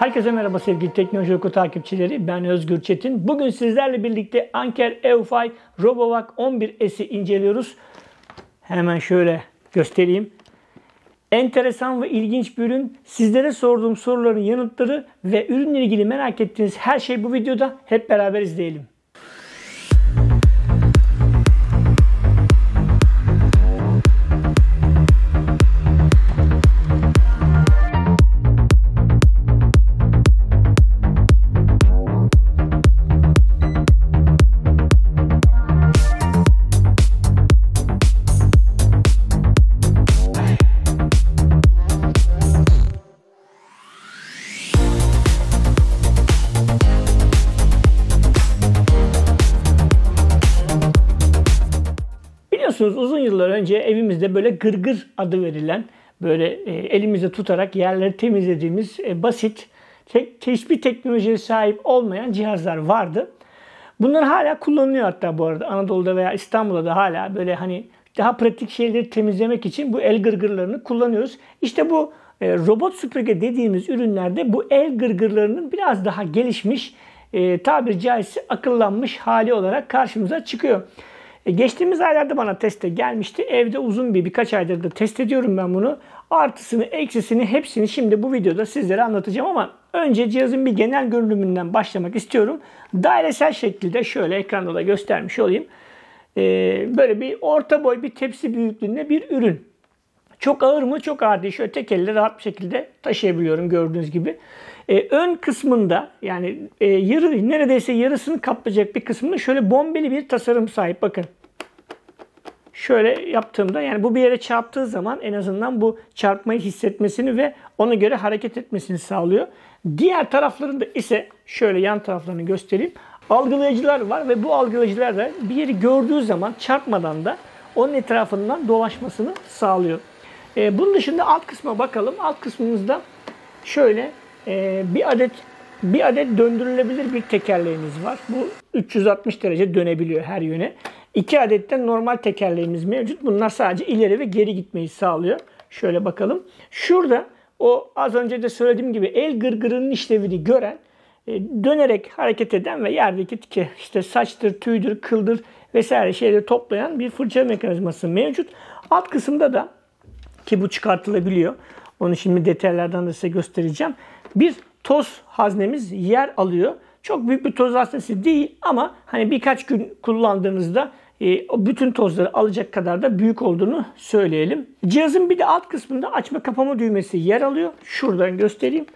Herkese merhaba sevgili Teknoloji Oku takipçileri. Ben Özgür Çetin. Bugün sizlerle birlikte Anker EUFI RoboVac 11S'i inceliyoruz. Hemen şöyle göstereyim. Enteresan ve ilginç bir ürün. Sizlere sorduğum soruların yanıtları ve ürünle ilgili merak ettiğiniz her şey bu videoda. Hep beraber izleyelim. önce evimizde böyle gırgır adı verilen böyle e, elimizde tutarak yerleri temizlediğimiz e, basit tek, hiçbir teknolojiye sahip olmayan cihazlar vardı. Bunlar hala kullanılıyor hatta bu arada Anadolu'da veya İstanbul'da da hala böyle hani daha pratik şeyleri temizlemek için bu el gırgırlarını kullanıyoruz. İşte bu e, robot süpürge dediğimiz ürünlerde bu el gırgırlarının biraz daha gelişmiş e, tabiri caizse akıllanmış hali olarak karşımıza çıkıyor. E, geçtiğimiz aylarda bana teste gelmişti. Evde uzun bir birkaç aydır da test ediyorum ben bunu. Artısını, eksisini, hepsini şimdi bu videoda sizlere anlatacağım ama önce cihazın bir genel görünümünden başlamak istiyorum. Dairesel şekilde şöyle ekranda da göstermiş olayım. E, böyle bir orta boy bir tepsi büyüklüğünde bir ürün. Çok ağır mı? Çok ağır değil. Şöyle tek elle rahat bir şekilde taşıyabiliyorum gördüğünüz gibi. E, ön kısmında yani e, yarı, neredeyse yarısını kaplayacak bir kısmında şöyle bombeli bir tasarım sahip. Bakın şöyle yaptığımda yani bu bir yere çarptığı zaman en azından bu çarpmayı hissetmesini ve ona göre hareket etmesini sağlıyor. Diğer taraflarında ise şöyle yan taraflarını göstereyim. Algılayıcılar var ve bu algılayıcılar da bir yeri gördüğü zaman çarpmadan da onun etrafından dolaşmasını sağlıyor. E, bunun dışında alt kısma bakalım. Alt kısmımızda şöyle e, bir adet bir adet döndürülebilir bir tekerleğimiz var. Bu 360 derece dönebiliyor her yöne. İki adetten normal tekerleğimiz mevcut. Bunlar sadece ileri ve geri gitmeyi sağlıyor. Şöyle bakalım. Şurada o az önce de söylediğim gibi el gırgırının işlevini gören, e, dönerek hareket eden ve yerdeki işte saçtır, tüydür, kıldır vesaire şeyleri toplayan bir fırça mekanizması mevcut. Alt kısımda da ki bu çıkartılabiliyor. Onu şimdi detaylardan da size göstereceğim. Bir toz haznemiz yer alıyor. Çok büyük bir toz haznesi değil ama hani birkaç gün kullandığınızda e, bütün tozları alacak kadar da büyük olduğunu söyleyelim. Cihazın bir de alt kısmında açma kapama düğmesi yer alıyor. Şuradan göstereyim.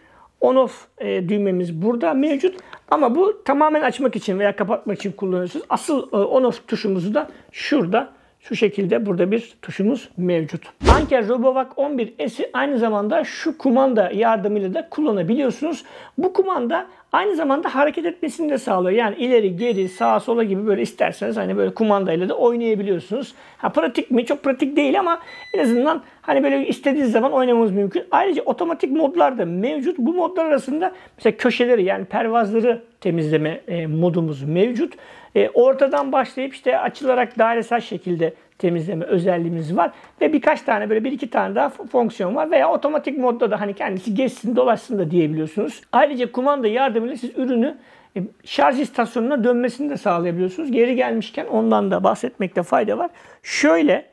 On off e, düğmemiz burada mevcut. Ama bu tamamen açmak için veya kapatmak için kullanıyorsunuz. Asıl e, on off tuşumuzu da şurada şu şekilde burada bir tuşumuz mevcut. Anker Robovac 11S'i aynı zamanda şu kumanda yardımıyla da kullanabiliyorsunuz. Bu kumanda Aynı zamanda hareket etmesini de sağlıyor. Yani ileri, geri, sağa, sola gibi böyle isterseniz hani böyle kumandayla da oynayabiliyorsunuz. Ha pratik mi? Çok pratik değil ama en azından hani böyle istediğiniz zaman oynamamız mümkün. Ayrıca otomatik modlar da mevcut. Bu modlar arasında mesela köşeleri yani pervazları temizleme e, modumuz mevcut. E, ortadan başlayıp işte açılarak dairesel şekilde temizleme özelliğimiz var. Ve birkaç tane böyle bir iki tane daha fonksiyon var. Veya otomatik modda da hani kendisi geçsin dolaşsın da diyebiliyorsunuz. Ayrıca kumanda yardımıyla siz ürünü e, şarj istasyonuna dönmesini de sağlayabiliyorsunuz. Geri gelmişken ondan da bahsetmekte fayda var. Şöyle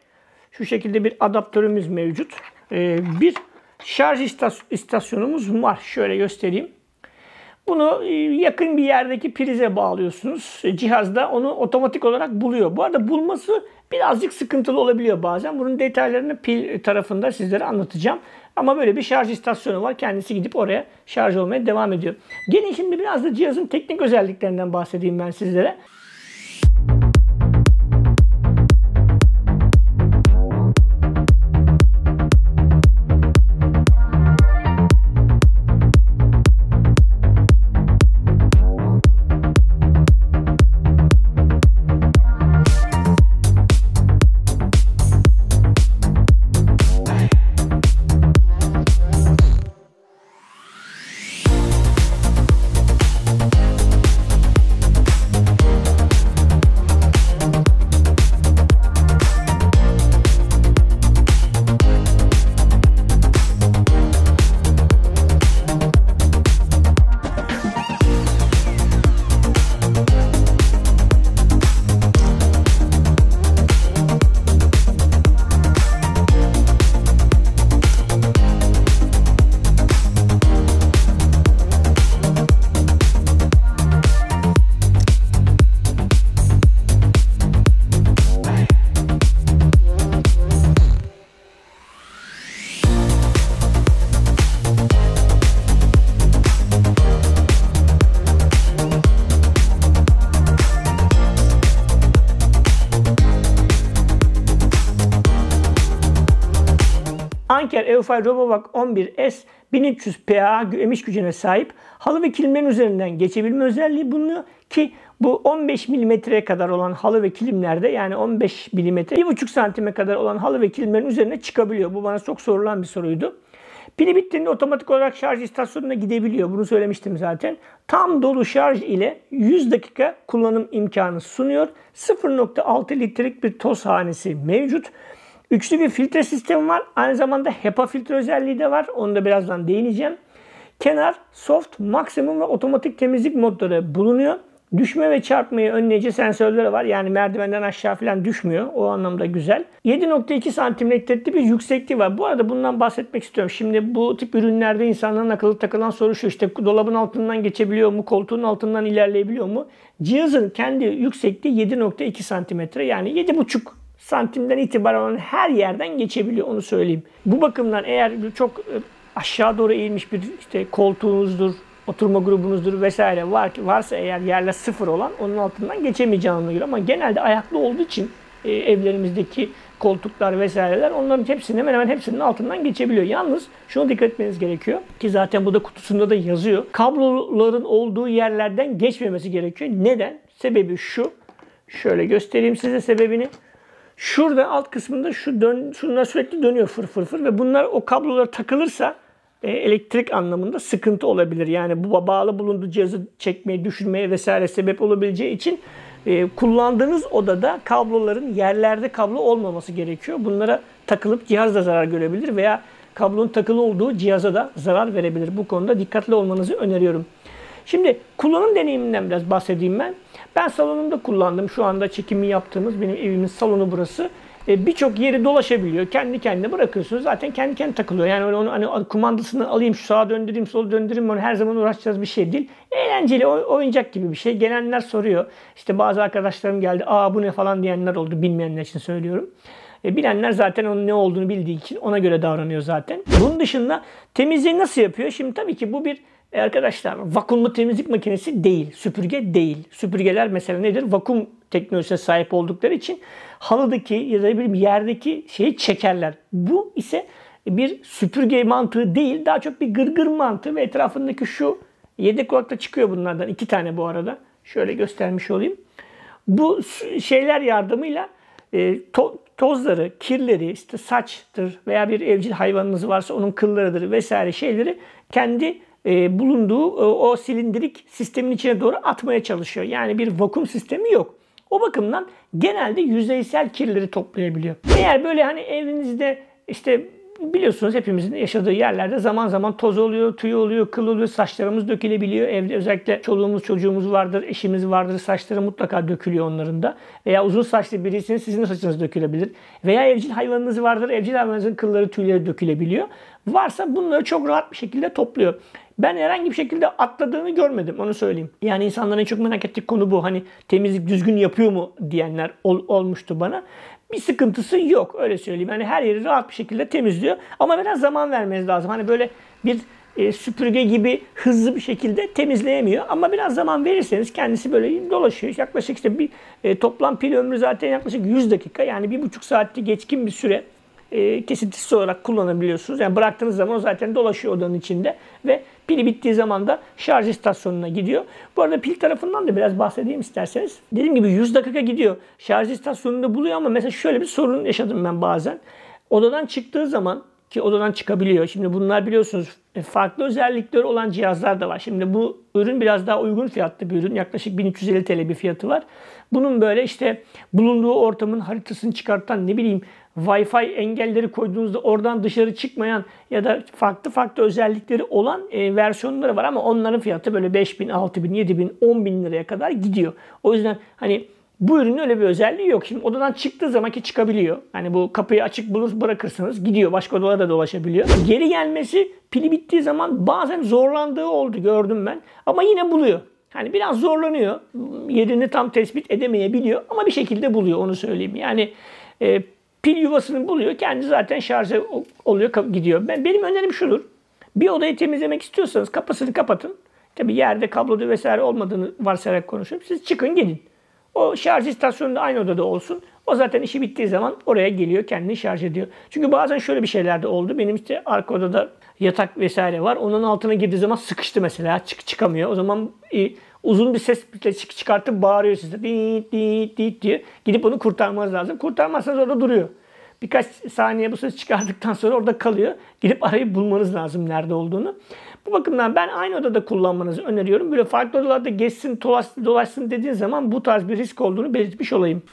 şu şekilde bir adaptörümüz mevcut. E, bir şarj istasyonumuz var. Şöyle göstereyim. Bunu e, yakın bir yerdeki prize bağlıyorsunuz. E, Cihazda onu otomatik olarak buluyor. Bu arada bulması birazcık sıkıntılı olabiliyor bazen. Bunun detaylarını pil tarafında sizlere anlatacağım. Ama böyle bir şarj istasyonu var. Kendisi gidip oraya şarj olmaya devam ediyor. Gelin şimdi biraz da cihazın teknik özelliklerinden bahsedeyim ben sizlere. Anker Eufay Robovac 11S 1300 PA emiş gücüne sahip. Halı ve kilimlerin üzerinden geçebilme özelliği bunu ki bu 15 milimetreye kadar olan halı ve kilimlerde yani 15 milimetre 1,5 santime kadar olan halı ve kilimlerin üzerine çıkabiliyor. Bu bana çok sorulan bir soruydu. Pili bittiğinde otomatik olarak şarj istasyonuna gidebiliyor. Bunu söylemiştim zaten. Tam dolu şarj ile 100 dakika kullanım imkanı sunuyor. 0.6 litrelik bir toz hanesi mevcut. Üçlü bir filtre sistemi var. Aynı zamanda HEPA filtre özelliği de var. Onu da birazdan değineceğim. Kenar, soft, maksimum ve otomatik temizlik modları bulunuyor. Düşme ve çarpmayı önleyici sensörleri var. Yani merdivenden aşağı falan düşmüyor. O anlamda güzel. 7.2 santimlik tetli bir yüksekliği var. Bu arada bundan bahsetmek istiyorum. Şimdi bu tip ürünlerde insanların akıllı takılan soru şu. İşte dolabın altından geçebiliyor mu? Koltuğun altından ilerleyebiliyor mu? Cihazın kendi yüksekliği 7.2 santimetre. Yani 7.5 santimden itibaren olan her yerden geçebiliyor onu söyleyeyim. Bu bakımdan eğer çok e, aşağı doğru eğilmiş bir işte koltuğunuzdur, oturma grubunuzdur vesaire var ki varsa eğer yerle sıfır olan onun altından geçemeyeceğini göre ama genelde ayaklı olduğu için e, evlerimizdeki koltuklar vesaireler onların hepsinin hemen hemen hepsinin altından geçebiliyor. Yalnız şuna dikkat etmeniz gerekiyor ki zaten bu da kutusunda da yazıyor. Kabloların olduğu yerlerden geçmemesi gerekiyor. Neden? Sebebi şu. Şöyle göstereyim size sebebini. Şurada alt kısmında şu dön, şunlar sürekli dönüyor fır fır fır ve bunlar o kablolara takılırsa e, elektrik anlamında sıkıntı olabilir. Yani bu bağlı bulunduğu cihazı çekmeye, düşürmeye vesaire sebep olabileceği için e, kullandığınız odada kabloların yerlerde kablo olmaması gerekiyor. Bunlara takılıp cihaz da zarar görebilir veya kablonun takılı olduğu cihaza da zarar verebilir. Bu konuda dikkatli olmanızı öneriyorum. Şimdi kullanım deneyiminden biraz bahsedeyim ben. Ben salonumda kullandım. Şu anda çekimi yaptığımız benim evimin salonu burası. E, Birçok yeri dolaşabiliyor. Kendi kendine bırakıyorsunuz. Zaten kendi kendine takılıyor. Yani onu hani kumandasını alayım, şu sağa döndüreyim, sola döndüreyim. Onu her zaman uğraşacağız bir şey değil. Eğlenceli, oyuncak gibi bir şey. Gelenler soruyor. İşte bazı arkadaşlarım geldi. Aa bu ne falan diyenler oldu. Bilmeyenler için söylüyorum. E, bilenler zaten onun ne olduğunu bildiği için ona göre davranıyor zaten. Bunun dışında temizliği nasıl yapıyor? Şimdi tabii ki bu bir e arkadaşlar vakumlu temizlik makinesi değil, süpürge değil. Süpürgeler mesela nedir? Vakum teknolojisine sahip oldukları için halıdaki ya da bir yerdeki şeyi çekerler. Bu ise bir süpürge mantığı değil, daha çok bir gırgır mantığı ve etrafındaki şu yedek kulakta çıkıyor bunlardan iki tane bu arada. Şöyle göstermiş olayım. Bu şeyler yardımıyla e, to, tozları, kirleri, işte saçtır veya bir evcil hayvanınız varsa onun kıllarıdır vesaire şeyleri kendi e, bulunduğu e, o silindirik sistemin içine doğru atmaya çalışıyor. Yani bir vakum sistemi yok. O bakımdan genelde yüzeysel kirleri toplayabiliyor. Eğer böyle hani evinizde işte biliyorsunuz hepimizin yaşadığı yerlerde zaman zaman toz oluyor, tüy oluyor, kıl oluyor, saçlarımız dökülebiliyor. Evde özellikle çoluğumuz, çocuğumuz vardır, eşimiz vardır. Saçları mutlaka dökülüyor onların da. Veya uzun saçlı birisiniz sizin saçınız dökülebilir. Veya evcil hayvanınız vardır. Evcil hayvanınızın kılları, tüyleri dökülebiliyor. Varsa bunları çok rahat bir şekilde topluyor. Ben herhangi bir şekilde atladığını görmedim onu söyleyeyim. Yani insanların çok merak ettiği konu bu. Hani temizlik düzgün yapıyor mu diyenler ol, olmuştu bana. Bir sıkıntısı yok öyle söyleyeyim. Yani her yeri rahat bir şekilde temizliyor. Ama biraz zaman vermeniz lazım. Hani böyle bir e, süpürge gibi hızlı bir şekilde temizleyemiyor. Ama biraz zaman verirseniz kendisi böyle dolaşıyor. Yaklaşık işte bir e, toplam pil ömrü zaten yaklaşık 100 dakika. Yani bir buçuk saatti geçkin bir süre e, kesintisiz olarak kullanabiliyorsunuz. Yani bıraktığınız zaman o zaten dolaşıyor odanın içinde ve pili bittiği zaman da şarj istasyonuna gidiyor. Bu arada pil tarafından da biraz bahsedeyim isterseniz. Dediğim gibi 100 dakika gidiyor. Şarj istasyonunda buluyor ama mesela şöyle bir sorun yaşadım ben bazen. Odadan çıktığı zaman ki odadan çıkabiliyor. Şimdi bunlar biliyorsunuz e, farklı özellikleri olan cihazlar da var. Şimdi bu ürün biraz daha uygun fiyatlı bir ürün. Yaklaşık 1350 TL bir fiyatı var. Bunun böyle işte bulunduğu ortamın haritasını çıkartan ne bileyim Wi-Fi engelleri koyduğunuzda oradan dışarı çıkmayan ya da farklı farklı özellikleri olan e, versiyonları var ama onların fiyatı böyle 5000, 6000, 7000, 10000 liraya kadar gidiyor. O yüzden hani bu ürünün öyle bir özelliği yok. Şimdi odadan çıktığı zaman ki çıkabiliyor. Hani bu kapıyı açık bulur bırakırsanız gidiyor. Başka odalara da dolaşabiliyor. Geri gelmesi pili bittiği zaman bazen zorlandığı oldu gördüm ben. Ama yine buluyor. Hani biraz zorlanıyor. Yerini tam tespit edemeyebiliyor ama bir şekilde buluyor onu söyleyeyim. Yani e, pil yuvasını buluyor. Kendi zaten şarjı oluyor gidiyor. Ben benim önerim şudur. Bir odayı temizlemek istiyorsanız kapısını kapatın. Tabi yerde kabloda vesaire olmadığını varsayarak konuşuyorum. Siz çıkın gidin. O şarj istasyonu da aynı odada olsun. O zaten işi bittiği zaman oraya geliyor, kendini şarj ediyor. Çünkü bazen şöyle bir şeyler de oldu. Benim işte arka odada yatak vesaire var. Onun altına girdiği zaman sıkıştı mesela. Çık çıkamıyor. O zaman e, uzun bir ses çık çıkartıp bağırıyor size. Dit dit dit diye. Gidip onu kurtarmanız lazım. Kurtarmazsanız orada duruyor. Birkaç saniye bu ses çıkardıktan sonra orada kalıyor. Gidip arayı bulmanız lazım nerede olduğunu. Bu bakımdan ben aynı odada kullanmanızı öneriyorum. Böyle farklı odalarda geçsin, dolaşsın, dolaşsın dediğin zaman bu tarz bir risk olduğunu belirtmiş olayım.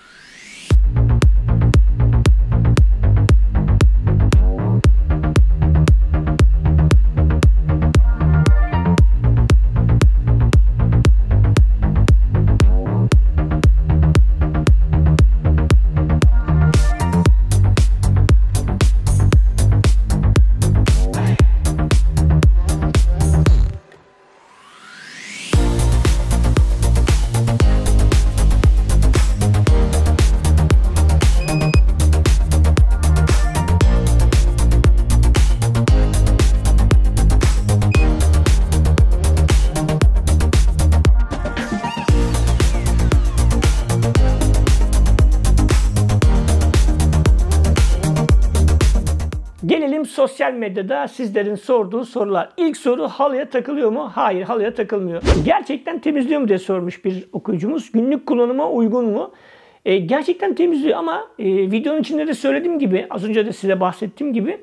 sosyal medyada sizlerin sorduğu sorular. İlk soru halıya takılıyor mu? Hayır halıya takılmıyor. Gerçekten temizliyor mu diye sormuş bir okuyucumuz. Günlük kullanıma uygun mu? E, gerçekten temizliyor ama e, videonun içinde de söylediğim gibi, az önce de size bahsettiğim gibi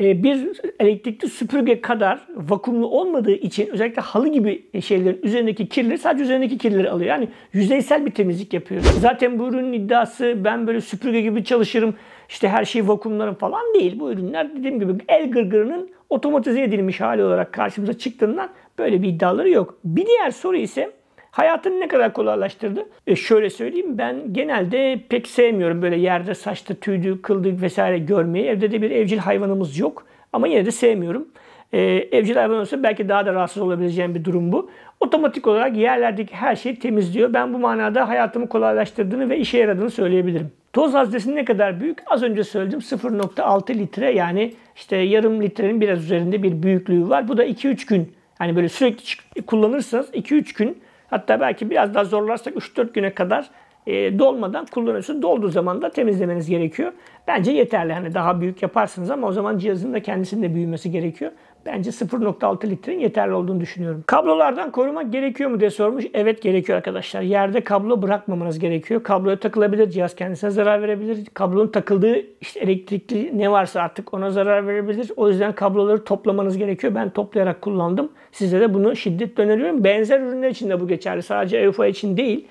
e, bir elektrikli süpürge kadar vakumlu olmadığı için özellikle halı gibi şeylerin üzerindeki kirleri sadece üzerindeki kirleri alıyor. Yani yüzeysel bir temizlik yapıyor. Zaten bu ürünün iddiası ben böyle süpürge gibi çalışırım işte her şey vakumların falan değil. Bu ürünler dediğim gibi el gırgırının otomatize edilmiş hali olarak karşımıza çıktığından böyle bir iddiaları yok. Bir diğer soru ise hayatını ne kadar kolaylaştırdı? E şöyle söyleyeyim ben genelde pek sevmiyorum böyle yerde saçta tüydü, kıldı vesaire görmeyi. Evde de bir evcil hayvanımız yok ama yine de sevmiyorum e, evcil hayvan olsa belki daha da rahatsız olabileceğim bir durum bu. Otomatik olarak yerlerdeki her şeyi temizliyor. Ben bu manada hayatımı kolaylaştırdığını ve işe yaradığını söyleyebilirim. Toz haznesi ne kadar büyük? Az önce söyledim 0.6 litre yani işte yarım litrenin biraz üzerinde bir büyüklüğü var. Bu da 2-3 gün yani böyle sürekli kullanırsanız 2-3 gün hatta belki biraz daha zorlarsak 3-4 güne kadar e, dolmadan kullanıyorsunuz. Dolduğu zaman da temizlemeniz gerekiyor. Bence yeterli. Hani daha büyük yaparsınız ama o zaman cihazın da kendisinin de büyümesi gerekiyor. Bence 0.6 litrenin yeterli olduğunu düşünüyorum. Kablolardan korumak gerekiyor mu diye sormuş. Evet gerekiyor arkadaşlar. Yerde kablo bırakmamanız gerekiyor. Kabloya takılabilir, cihaz kendisine zarar verebilir. Kablonun takıldığı işte elektrikli ne varsa artık ona zarar verebilir. O yüzden kabloları toplamanız gerekiyor. Ben toplayarak kullandım. Size de bunu şiddetle öneriyorum. Benzer ürünler için de bu geçerli. Sadece EUFA için değil.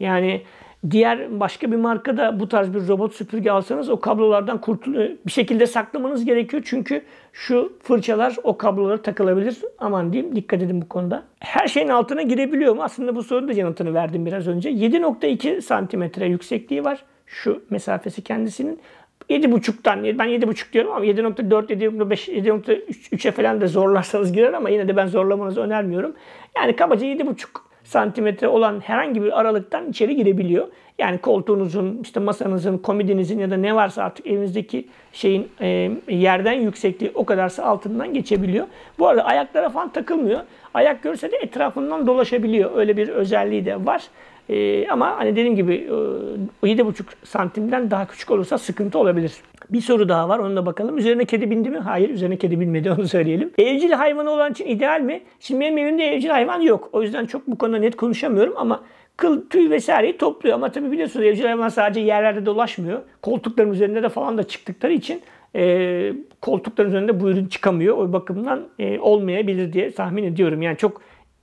Yani Diğer başka bir marka da bu tarz bir robot süpürge alsanız o kablolardan kurtul e, bir şekilde saklamanız gerekiyor. Çünkü şu fırçalar o kablolara takılabilir. Aman diyeyim dikkat edin bu konuda. Her şeyin altına girebiliyor mu? Aslında bu sorunun da yanıtını verdim biraz önce. 7.2 santimetre yüksekliği var. Şu mesafesi kendisinin. 7.5'tan ben 7.5 diyorum ama 7.4, 7.5, 7.3'e falan da zorlarsanız girer ama yine de ben zorlamanızı önermiyorum. Yani kabaca 7.5 santimetre olan herhangi bir aralıktan içeri girebiliyor. Yani koltuğunuzun, işte masanızın, komodinizin ya da ne varsa artık evinizdeki şeyin e, yerden yüksekliği o kadarsa altından geçebiliyor. Bu arada ayaklara falan takılmıyor. Ayak görse de etrafından dolaşabiliyor. Öyle bir özelliği de var. E, ama hani dediğim gibi e, 7,5 santimden daha küçük olursa sıkıntı olabilir. Bir soru daha var onu da bakalım. Üzerine kedi bindi mi? Hayır üzerine kedi binmedi onu söyleyelim. Evcil hayvanı olan için ideal mi? Şimdi benim evimde evcil hayvan yok. O yüzden çok bu konuda net konuşamıyorum ama kıl, tüy vesaireyi topluyor. Ama tabii biliyorsunuz evcil hayvan sadece yerlerde dolaşmıyor. Koltukların üzerinde de falan da çıktıkları için e, koltukların üzerinde bu ürün çıkamıyor. O bakımdan e, olmayabilir diye tahmin ediyorum. Yani çok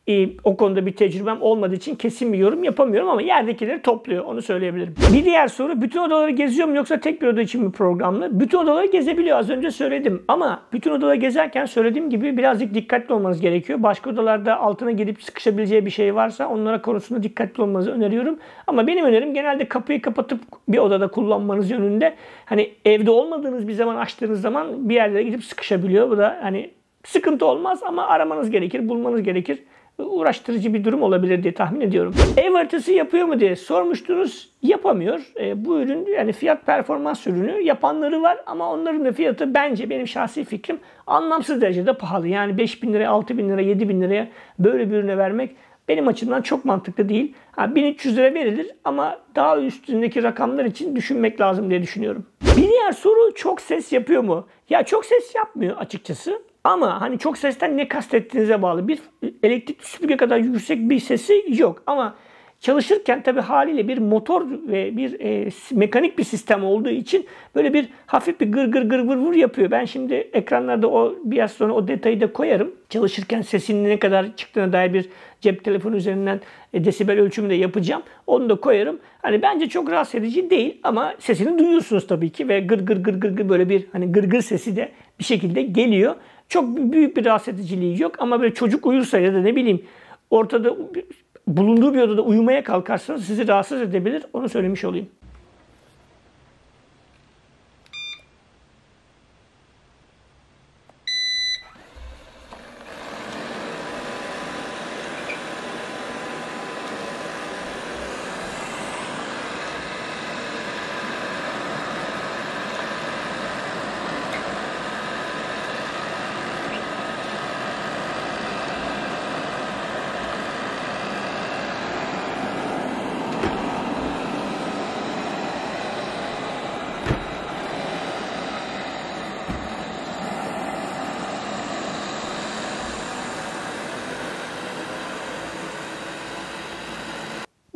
e, o konuda bir tecrübem olmadığı için kesin bir yorum yapamıyorum ama yerdekileri topluyor. Onu söyleyebilirim. Bir diğer soru bütün odaları geziyor mu yoksa tek bir oda için mi programlı? Bütün odaları gezebiliyor az önce söyledim ama bütün odaları gezerken söylediğim gibi birazcık dikkatli olmanız gerekiyor. Başka odalarda altına gidip sıkışabileceği bir şey varsa onlara konusunda dikkatli olmanızı öneriyorum. Ama benim önerim genelde kapıyı kapatıp bir odada kullanmanız yönünde. Hani evde olmadığınız bir zaman açtığınız zaman bir yerlere gidip sıkışabiliyor. Bu da hani sıkıntı olmaz ama aramanız gerekir, bulmanız gerekir uğraştırıcı bir durum olabilir diye tahmin ediyorum. Ev haritası yapıyor mu diye sormuştunuz. Yapamıyor. E, bu ürün yani fiyat performans ürünü yapanları var ama onların da fiyatı bence benim şahsi fikrim anlamsız derecede pahalı. Yani 5 bin liraya, 6 bin liraya, 7 bin liraya böyle bir ürüne vermek benim açımdan çok mantıklı değil. Ha, 1300 lira verilir ama daha üstündeki rakamlar için düşünmek lazım diye düşünüyorum. Bir diğer soru çok ses yapıyor mu? Ya çok ses yapmıyor açıkçası. Ama hani çok sesten ne kastettiğinize bağlı. Bir elektrikli süpürge kadar yüksek bir sesi yok. Ama çalışırken tabi haliyle bir motor ve bir e, mekanik bir sistem olduğu için böyle bir hafif bir gır gır gır vur vur yapıyor. Ben şimdi ekranlarda o biraz sonra o detayı da koyarım. Çalışırken sesinin ne kadar çıktığına dair bir cep telefonu üzerinden e, desibel ölçümü de yapacağım. Onu da koyarım. Hani bence çok rahatsız edici değil ama sesini duyuyorsunuz tabii ki ve gır gır gır gır, gır böyle bir hani gır gır sesi de bir şekilde geliyor. Çok büyük bir rahatsız ediciliği yok ama böyle çocuk uyursa ya da ne bileyim ortada bulunduğu bir odada uyumaya kalkarsanız sizi rahatsız edebilir. Onu söylemiş olayım.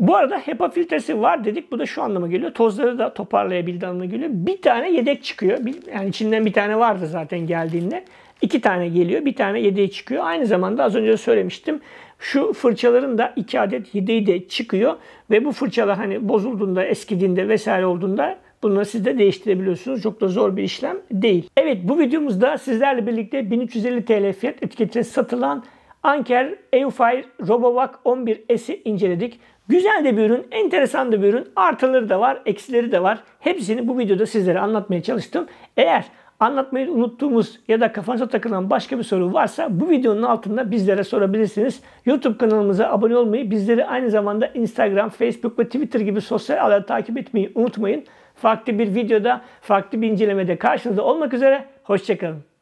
Bu arada HEPA filtresi var dedik. Bu da şu anlama geliyor. Tozları da toparlayabildi anlamına geliyor. Bir tane yedek çıkıyor. Yani içinden bir tane vardı zaten geldiğinde. İki tane geliyor. Bir tane yedeği çıkıyor. Aynı zamanda az önce söylemiştim. Şu fırçaların da iki adet yedeği de çıkıyor. Ve bu fırçalar hani bozulduğunda, eskidiğinde vesaire olduğunda Bunları siz de değiştirebiliyorsunuz. Çok da zor bir işlem değil. Evet bu videomuzda sizlerle birlikte 1350 TL fiyat etiketine satılan Anker Eufire Robovac 11S'i inceledik. Güzel de bir ürün, enteresan da bir ürün. Artıları da var, eksileri de var. Hepsini bu videoda sizlere anlatmaya çalıştım. Eğer anlatmayı unuttuğumuz ya da kafanıza takılan başka bir soru varsa bu videonun altında bizlere sorabilirsiniz. YouTube kanalımıza abone olmayı, bizleri aynı zamanda Instagram, Facebook ve Twitter gibi sosyal ağları takip etmeyi unutmayın. Farklı bir videoda, farklı bir incelemede karşınızda olmak üzere. Hoşçakalın.